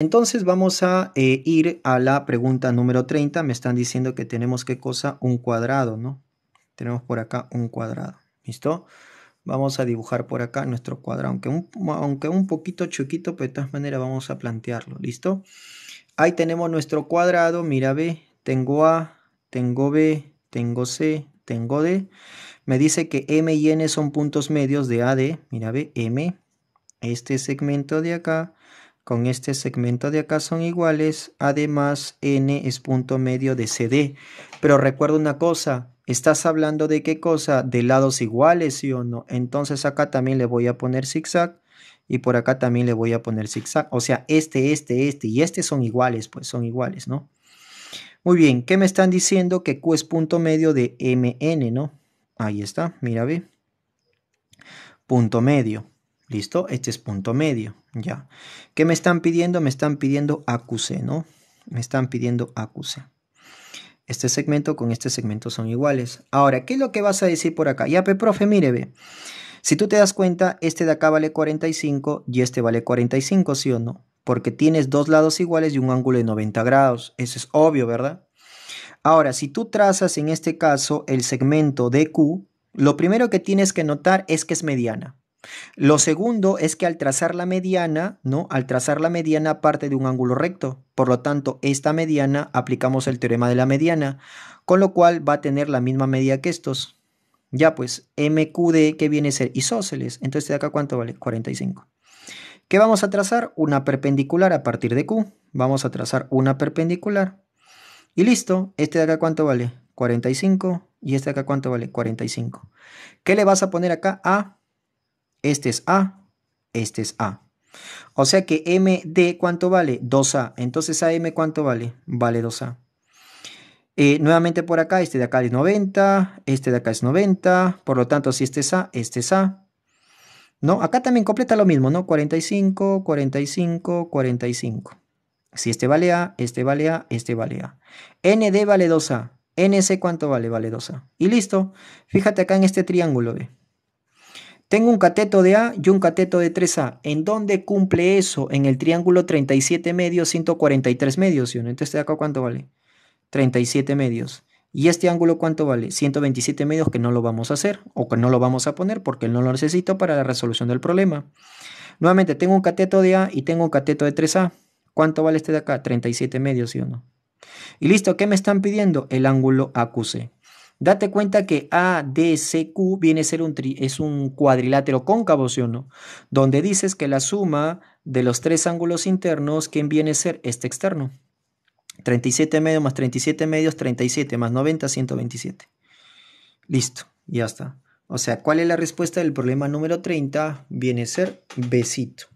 Entonces vamos a eh, ir a la pregunta número 30. Me están diciendo que tenemos qué cosa? Un cuadrado, ¿no? Tenemos por acá un cuadrado. ¿Listo? Vamos a dibujar por acá nuestro cuadrado. Aunque un, aunque un poquito chiquito, pero de todas maneras vamos a plantearlo. ¿Listo? Ahí tenemos nuestro cuadrado. Mira, B, Tengo A, tengo B, tengo C, tengo D. Me dice que M y N son puntos medios de AD. Mira, B, M. Este segmento de acá con este segmento de acá son iguales, además n es punto medio de CD. Pero recuerda una cosa, estás hablando de qué cosa, de lados iguales, sí o no. Entonces acá también le voy a poner zigzag y por acá también le voy a poner zigzag. O sea, este, este, este y este son iguales, pues son iguales, ¿no? Muy bien, ¿qué me están diciendo? Que Q es punto medio de MN, ¿no? Ahí está, mira, ve. Punto medio. ¿Listo? Este es punto medio, ¿ya? ¿Qué me están pidiendo? Me están pidiendo acuse, ¿no? Me están pidiendo acuse. Este segmento con este segmento son iguales. Ahora, ¿qué es lo que vas a decir por acá? Ya, pe, profe, mire, ve. Si tú te das cuenta, este de acá vale 45 y este vale 45, ¿sí o no? Porque tienes dos lados iguales y un ángulo de 90 grados. Eso es obvio, ¿verdad? Ahora, si tú trazas en este caso el segmento de Q, lo primero que tienes que notar es que es mediana. Lo segundo es que al trazar la mediana, ¿no? Al trazar la mediana parte de un ángulo recto. Por lo tanto, esta mediana aplicamos el teorema de la mediana, con lo cual va a tener la misma medida que estos. Ya pues, MQD que viene a ser isóceles. Entonces de acá cuánto vale? 45. ¿Qué vamos a trazar? Una perpendicular a partir de Q. Vamos a trazar una perpendicular. Y listo, este de acá cuánto vale? 45. Y este de acá cuánto vale? 45. ¿Qué le vas a poner acá? A este es A, este es A. O sea que MD, ¿cuánto vale? 2A. Entonces AM, ¿cuánto vale? Vale 2A. Eh, nuevamente por acá, este de acá es 90, este de acá es 90, por lo tanto, si este es A, este es A. ¿No? Acá también completa lo mismo, ¿no? 45, 45, 45. Si este vale A, este vale A, este vale A. ND vale 2A. NC, ¿cuánto vale? Vale 2A. Y listo. Fíjate acá en este triángulo, B tengo un cateto de A y un cateto de 3A. ¿En dónde cumple eso? En el triángulo 37 medios, 143 medios. ¿sí? Entonces, de acá, ¿cuánto vale? 37 medios. ¿Y este ángulo cuánto vale? 127 medios que no lo vamos a hacer o que no lo vamos a poner porque no lo necesito para la resolución del problema. Nuevamente, tengo un cateto de A y tengo un cateto de 3A. ¿Cuánto vale este de acá? 37 medios, ¿sí o no? Y listo, ¿qué me están pidiendo? El ángulo AQC. Date cuenta que ADCQ viene a ser un, es un cuadrilátero cóncavo, ¿sí o no? Donde dices que la suma de los tres ángulos internos, ¿quién viene a ser este externo? 37 medios más 37 medios, 37 más 90, 127. Listo, ya está. O sea, ¿cuál es la respuesta del problema número 30? Viene a ser besito.